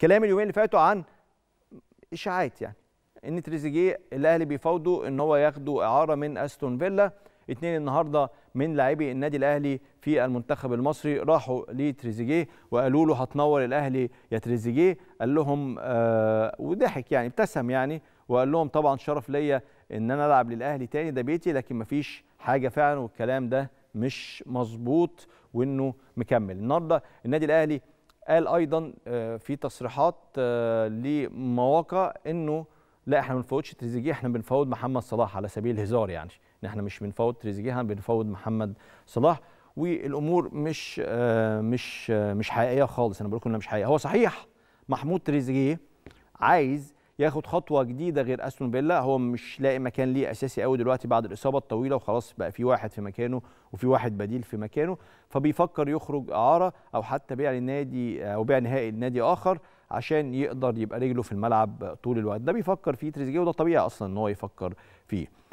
كلام اليومين اللي فاتوا عن اشاعات يعني ان تريزيجيه الاهلي بيفاوضوا ان هو ياخدوا اعاره من استون فيلا اثنين النهارده من لاعبي النادي الاهلي في المنتخب المصري راحوا لتريزيجيه وقالوا له هتنور الاهلي يا تريزيجيه قال لهم آه وضحك يعني ابتسم يعني وقال لهم طبعا شرف ليا ان انا العب للاهلي تاني ده بيتي لكن مفيش حاجه فعلا والكلام ده مش مظبوط وانه مكمل النهارده النادي الاهلي قال ايضا آه، في تصريحات آه، لمواقع انه لا احنا ما بنفوتش تريزيجيه احنا بنفوض محمد صلاح على سبيل الهزار يعني ان احنا مش بنفوض تريزيجيه احنا بنفوض محمد صلاح والامور مش آه، مش مش حقيقيه خالص انا بقول لكم انها مش حقيقيه هو صحيح محمود تريزيجيه عايز ياخد خطوه جديده غير استون فيلا هو مش لاقي مكان ليه اساسي قوي دلوقتي بعد الاصابه الطويله وخلاص بقى في واحد في مكانه وفي واحد بديل في مكانه فبيفكر يخرج اعاره او حتى بيع للنادي او بيع نهائي لنادي اخر عشان يقدر يبقى رجله في الملعب طول الوقت ده بيفكر فيه تريزيجيه وده طبيعي اصلا ان هو يفكر فيه